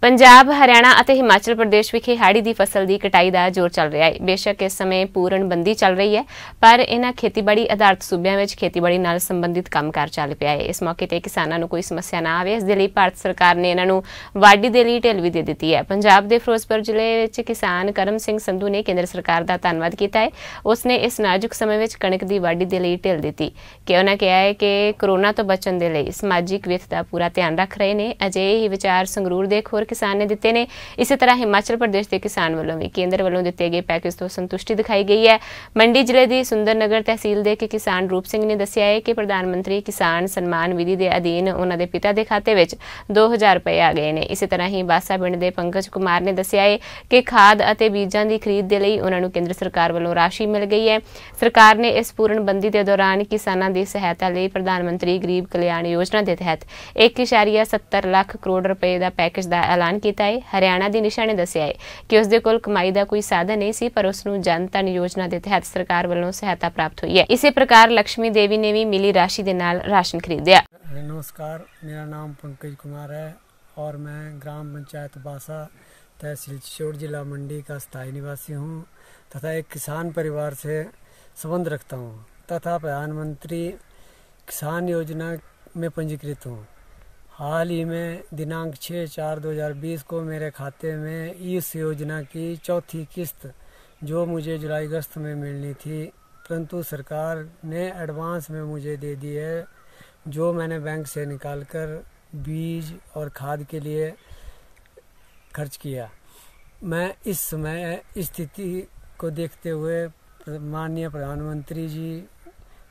ਪੰਜਾਬ ਹਰਿਆਣਾ ਅਤੇ ਹਿਮਾਚਲ ਪ੍ਰਦੇਸ਼ ਵਿਖੇ ਹਾੜੀ ਦੀ ਫਸਲ ਦੀ ਕਟਾਈ ਦਾ ਜ਼ੋਰ ਚੱਲ ਰਿਹਾ ਹੈ ਬੇਸ਼ੱਕ ਇਸ ਸਮੇਂ ਪੂਰਨ ਬੰਦੀ ਚੱਲ ਰਹੀ ਹੈ ਪਰ ਇਹਨਾਂ ਖੇਤੀਬਾੜੀ ਆਧਾਰਿਤ ਸੂਬਿਆਂ ਵਿੱਚ ਖੇਤੀਬਾੜੀ ਨਾਲ ਸੰਬੰਧਿਤ ਕੰਮਕਾਰ ਚੱਲ ਪਿਆ ਹੈ ਇਸ ਮੌਕੇ ਤੇ ਕਿਸਾਨਾਂ ਨੂੰ ਕੋਈ ਸਮੱਸਿਆ ਨਾ ਆਵੇ ਇਸ ਦੇ ਲਈ ਭਾਰਤ ਸਰਕਾਰ ਨੇ ਇਹਨਾਂ ਨੂੰ ਵਾਢੀ ਦੇ ਲਈ ਢਿੱਲ ਵੀ ਦੇ ਦਿੱਤੀ ਹੈ ਪੰਜਾਬ ਦੇ ਫਿਰੋਜ਼ਪੁਰ ਜ਼ਿਲ੍ਹੇ ਵਿੱਚ ਕਿਸਾਨ ਕਰਮ ਸਿੰਘ ਸੰਧੂ ਨੇ ਕੇਂਦਰ ਸਰਕਾਰ ਦਾ ਧੰਨਵਾਦ ਕੀਤਾ ਹੈ ਉਸ ਨੇ ਇਸ ਨਾਜ਼ੁਕ ਸਮੇਂ ਵਿੱਚ ਕਣਕ ਦੀ ਵਾਢੀ ਦੇ ਲਈ ਢਿੱਲ ਦਿੱਤੀ ਕਿ ਉਹਨਾਂ ਕਿਹਾ ਹੈ ਕਿ ਕਰੋਨਾ ਤੋਂ ਬਚਣ ਦੇ ਲਈ ਸਮਾਜਿਕ ਵਿਥ ਦਾ ਪੂਰਾ ਧਿਆਨ ਰੱਖ ਰਹੇ ਨੇ ਅਜੇ ਇਹ ਵਿਚਾਰ ਸੰਗਰੂਰ ਦੇ ਖੋਰ ਕਿਸਾਨ ਨੇ ਦਿੱਤੇ ਨੇ ਇਸੇ ਤਰ੍ਹਾਂ ਹਿਮਾਚਲ ਪ੍ਰਦੇਸ਼ ਦੇ ਕਿਸਾਨ ਵੱਲੋਂ ਵੀ ਕੇਂਦਰ ਵੱਲੋਂ ਦਿੱਤੇ ਗਏ ਪੈਕੇਜ ਤੋਂ ਸੰਤੁਸ਼ਟੀ ਦਿਖਾਈ ਗਈ ਹੈ ਮੰਡੀ ਜ਼ਿਲ੍ਹੇ ਦੀ ਸੁੰਦਰਨਗਰ ਤਹਿਸੀਲ ਦੇ ਕਿ ਕਿਸਾਨ ਰੂਪ ਸਿੰਘ ਨੇ ਦੱਸਿਆ ਹੈ ਕਿ ਪ੍ਰਧਾਨ ਮੰਤਰੀ ਕਿਸਾਨ ਸਨਮਾਨ ਵਿਧੀ ਦੇ ਅਧੀਨ ਉਹਨਾਂ ਦੇ ਪਿਤਾ ਦੇ ਖਾਤੇ ਵਿੱਚ 2000 ਰੁਪਏ ਆ ਗਏ ਨੇ ਇਸੇ ਤਰ੍ਹਾਂ ਹੀ ਬਾਸਾ ਪਿੰਡ ਦੇ ਪੰਕਜ ਕੁਮਾਰ ਨੇ ਦੱਸਿਆ ਹੈ ਕਿ ਖਾਦ ਅਤੇ ਬੀਜਾਂ ਦੀ ਖਰੀਦ ਦੇ ਲਈ ਉਹਨਾਂ ਨੂੰ ਕੇਂਦਰ ਸਰਕਾਰ ਵੱਲੋਂ ਰਾਸ਼ੀ ਮਿਲ ਗਈ ਹੈ ਸਰਕਾਰ ਨੇ ਇਸ ਪੂਰਨ ਬੰਦੀ ਦੇ ਦੌਰਾਨ ਕਿਸਾਨਾਂ ਦੀ ਸਹਾਇਤਾ ਲਈ ਪ੍ਰਧਾਨ ਮੰਤਰੀ ਗਰੀਬ ਕਲਿਆਣ ਯੋਜਨਾ ਦੇ ਤਹਿਤ 1.70 ਲੱਖ ਕਰੋੜ ਰੁਪਏ ਦਾ ਪੈਕੇਜ ਦਾ ਐਲਾਨ ਕੀਤਾ ਹੈ ਹਰਿਆਣਾ ਦੀ ਨਿਸ਼ਾ ਨੇ ਦੱਸਿਆ ਹੈ ਕਿ ਉਸ ਦੇ ਕੋਲ ਕਮਾਈ ਦਾ ਕੋਈ ਸਾਧਨ ਨਹੀਂ ਸੀ ਪਰ ਉਸ ਨੂੰ ਜਨਤਨ ਯੋਜਨਾ ਦੇ ਤਹਿਤ ਸਰਕਾਰ ਵੱਲੋਂ ਸਹਾਇਤਾ ਪ੍ਰਾਪਤ ਹੋਈ ਹੈ ਇਸੇ ਪ੍ਰਕਾਰ ਲక్ష్ਮੀ ਦੇਵੀ ਨੇ ਵੀ ਮਿਲੀ ਰਾਸ਼ੀ ਦੇ ਨਾਲ ਰਾਸ਼ਨ ਖਰੀਦਿਆ नमस्कार मेरा नाम पंकज कुमार है और मैं ग्राम पंचायत बासा तहसील चिशोर जिला मंडी का स्थायी निवासी हूँ तथा एक किसान परिवार से संबंध रखता हूँ तथा प्रधानमंत्री किसान योजना में पंजीकृत हूँ हाल ही में दिनांक छः चार 2020 को मेरे खाते में इस योजना की चौथी किस्त जो मुझे जुलाई अगस्त में मिलनी थी परंतु सरकार ने एडवांस में मुझे दे दी है जो मैंने बैंक से निकालकर बीज और खाद के लिए खर्च किया मैं इस समय स्थिति को देखते हुए माननीय प्रधानमंत्री जी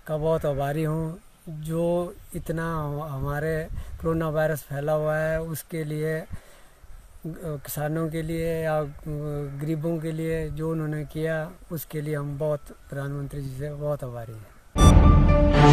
का बहुत आभारी हूँ जो इतना हमारे कोरोना वायरस फैला हुआ है उसके लिए किसानों के लिए या गरीबों के लिए जो उन्होंने किया उसके लिए हम बहुत प्रधानमंत्री जी से बहुत आभारी हैं